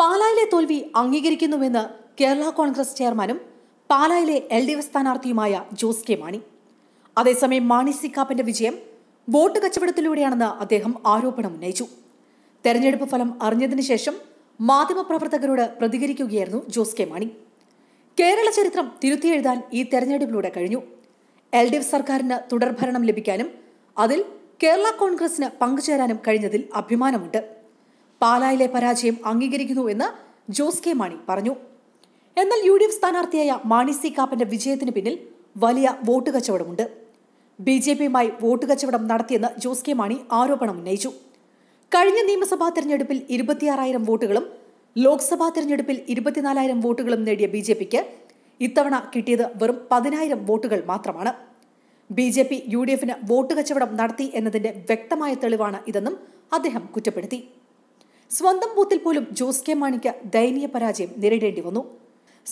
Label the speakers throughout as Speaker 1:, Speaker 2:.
Speaker 1: പാലായിലെ തോൽവി അംഗീകരിക്കുന്നുവെന്ന് കേരള കോൺഗ്രസ് ചെയർമാനും പാലായിലെ എൽ ഡി എഫ് സ്ഥാനാർത്ഥിയുമായ ജോസ് കെ മാണി അതേസമയം മാണി സി കാപ്പന്റെ വിജയം വോട്ട് കച്ചവടത്തിലൂടെയാണെന്ന് അദ്ദേഹം ആരോപണം ഉന്നയിച്ചു തെരഞ്ഞെടുപ്പ് ഫലം അറിഞ്ഞതിനു ശേഷം മാധ്യമപ്രവർത്തകരോട് പ്രതികരിക്കുകയായിരുന്നു ജോസ് കെ മാണി കേരള ചരിത്രം തിരുത്തിയെഴുതാൻ ഈ തെരഞ്ഞെടുപ്പിലൂടെ കഴിഞ്ഞു എൽ ഡി എഫ് സർക്കാരിന് തുടർഭരണം ലഭിക്കാനും അതിൽ കേരള കോൺഗ്രസിന് പങ്കുചേരാനും കഴിഞ്ഞതിൽ അഭിമാനമുണ്ട് പാലായിലെ പരാജയം അംഗീകരിക്കുന്നുവെന്ന് ജോസ് കെ മാണി പറഞ്ഞു എന്നാൽ യു ഡി എഫ് സ്ഥാനാർത്ഥിയായ മാണി സി കാപ്പന്റെ വിജയത്തിന് പിന്നിൽ വലിയ വോട്ട് കച്ചവടമുണ്ട് ബി ജെ പിയുമായി വോട്ട് കച്ചവടം നടത്തിയെന്ന് ജോസ് കെ മാണി ആരോപണം ഉന്നയിച്ചു കഴിഞ്ഞ നിയമസഭാ തെരഞ്ഞെടുപ്പിൽ ഇരുപത്തിയാറായിരം വോട്ടുകളും ലോക്സഭാ തെരഞ്ഞെടുപ്പിൽ ഇരുപത്തിനാലായിരം വോട്ടുകളും നേടിയ ബി ജെ പിക്ക് ഇത്തവണ കിട്ടിയത് വെറും പതിനായിരം വോട്ടുകൾ മാത്രമാണ് B J P U D എഫിന് വോട്ട് കച്ചവടം നടത്തി എന്നതിന്റെ വ്യക്തമായ തെളിവാണ് ഇതെന്നും അദ്ദേഹം കുറ്റപ്പെടുത്തി സ്വന്തം ബൂത്തിൽ പോലും ജോസ് കെ മാണിക്ക് ദയനീയ പരാജയം നേരിടേണ്ടി വന്നു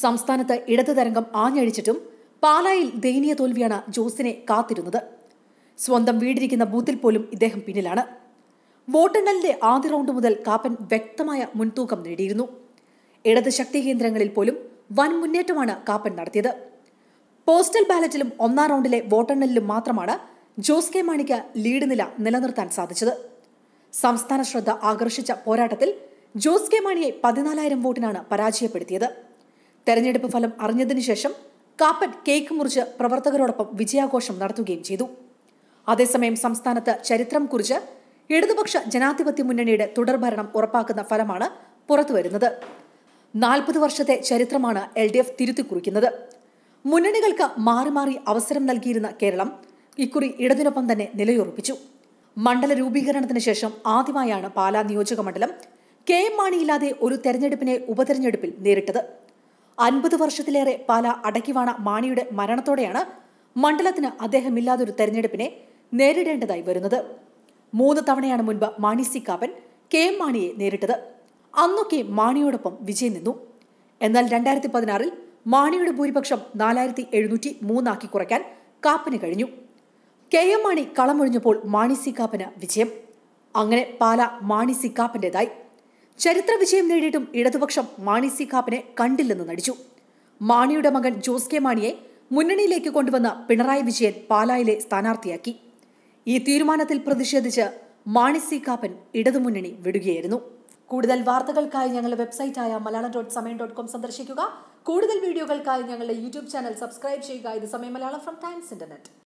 Speaker 1: സംസ്ഥാനത്ത് ഇടതു തരംഗം ആഞ്ഞഴിച്ചിട്ടും പാലായിൽ ദയനീയ തോൽവിയാണ് ജോസിനെ കാത്തിരുന്നത് സ്വന്തം വീടിരിക്കുന്ന ബൂത്തിൽ പോലും ഇദ്ദേഹം പിന്നിലാണ് വോട്ടെണ്ണലിന്റെ ആദ്യ റൗണ്ട് മുതൽ കാപ്പൻ വ്യക്തമായ മുൻതൂക്കം നേടിയിരുന്നു ഇടത് ശക്തി കേന്ദ്രങ്ങളിൽ പോലും വൻ മുന്നേറ്റമാണ് കാപ്പൻ നടത്തിയത് പോസ്റ്റൽ ബാലറ്റിലും ഒന്നാം റൗണ്ടിലെ വോട്ടെണ്ണലിലും മാത്രമാണ് ജോസ് കെ മാണിക്ക് ലീഡ് നില നിലനിർത്താൻ സാധിച്ചത് സംസ്ഥാന ശ്രദ്ധ ആകർഷിച്ച പോരാട്ടത്തിൽ ജോസ് കെ മാണിയെ പതിനാലായിരം വോട്ടിനാണ് പരാജയപ്പെടുത്തിയത് തെരഞ്ഞെടുപ്പ് ഫലം അറിഞ്ഞതിനു ശേഷം കാപ്പൻ കേക്ക് മുറിച്ച് പ്രവർത്തകരോടൊപ്പം വിജയാഘോഷം നടത്തുകയും ചെയ്തു അതേസമയം സംസ്ഥാനത്ത് ചരിത്രം കുറിച്ച് ഇടതുപക്ഷ ജനാധിപത്യ മുന്നണിയുടെ തുടർഭരണം ഉറപ്പാക്കുന്ന ഫലമാണ് പുറത്തുവരുന്നത് നാൽപ്പത് വർഷത്തെ ചരിത്രമാണ് എൽ ഡി എഫ് തിരുത്തിക്കുറിക്കുന്നത് മുന്നണികൾക്ക് മാറി മാറി അവസരം നൽകിയിരുന്ന കേരളം ഇക്കുറി ഇടതിനൊപ്പം തന്നെ നിലയുറപ്പിച്ചു മണ്ഡല രൂപീകരണത്തിന് ശേഷം ആദ്യമായാണ് പാലാ നിയോജക മണ്ഡലം കെ എം മാണിയില്ലാതെ ഒരു തെരഞ്ഞെടുപ്പിനെ ഉപതെരഞ്ഞെടുപ്പിൽ നേരിട്ടത് അൻപത് വർഷത്തിലേറെ പാല അടക്കിവാണ മാണിയുടെ മരണത്തോടെയാണ് മണ്ഡലത്തിന് അദ്ദേഹമില്ലാതെ ഒരു തെരഞ്ഞെടുപ്പിനെ നേരിടേണ്ടതായി വരുന്നത് മൂന്ന് തവണയാണ് മുൻപ് മാണി സി കാപ്പൻ കെ എം മാണിയെ നേരിട്ടത് അന്നൊക്കെ മാണിയോടൊപ്പം വിജയം നിന്നു എന്നാൽ രണ്ടായിരത്തി പതിനാറിൽ മാണിയുടെ ഭൂരിപക്ഷം നാലായിരത്തി എഴുന്നൂറ്റി മൂന്നാക്കി കുറയ്ക്കാൻ കാപ്പന് കഴിഞ്ഞു കെ എം മാണി കളമൊഴിഞ്ഞപ്പോൾ മാണി സി കാപ്പന് വിജയം അങ്ങനെ പാല മാണി സി കാപ്പൻ്റെതായി ചരിത്ര വിജയം നേടിയിട്ടും ഇടതുപക്ഷം മാണി സി കാപ്പനെ കണ്ടില്ലെന്ന് നടിച്ചു മാണിയുടെ മകൻ ജോസ് കെ മാണിയെ മുന്നണിയിലേക്ക് കൊണ്ടുവന്ന പിണറായി വിജയൻ പാലായിലെ സ്ഥാനാർത്ഥിയാക്കി ഈ തീരുമാനത്തിൽ പ്രതിഷേധിച്ച് മാണി സി കാപ്പൻ ഇടതുമുന്നണി വിടുകയായിരുന്നു കൂടുതൽ വാർത്തകൾക്കായി ഞങ്ങളുടെ ആയ Malayalam dot Samayam dot com സന്ദർശിക്കുക കൂടുതൽ വീഡിയോകൾക്കായി ഞങ്ങളുടെ യൂട്യൂബ് ചാനൽ സബ്സ്ക്രൈബ് ചെയ്യുക ഇത് സമയം മലയാളം ഫ്രം ടൈംസ് ഇന്റർനെറ്റ്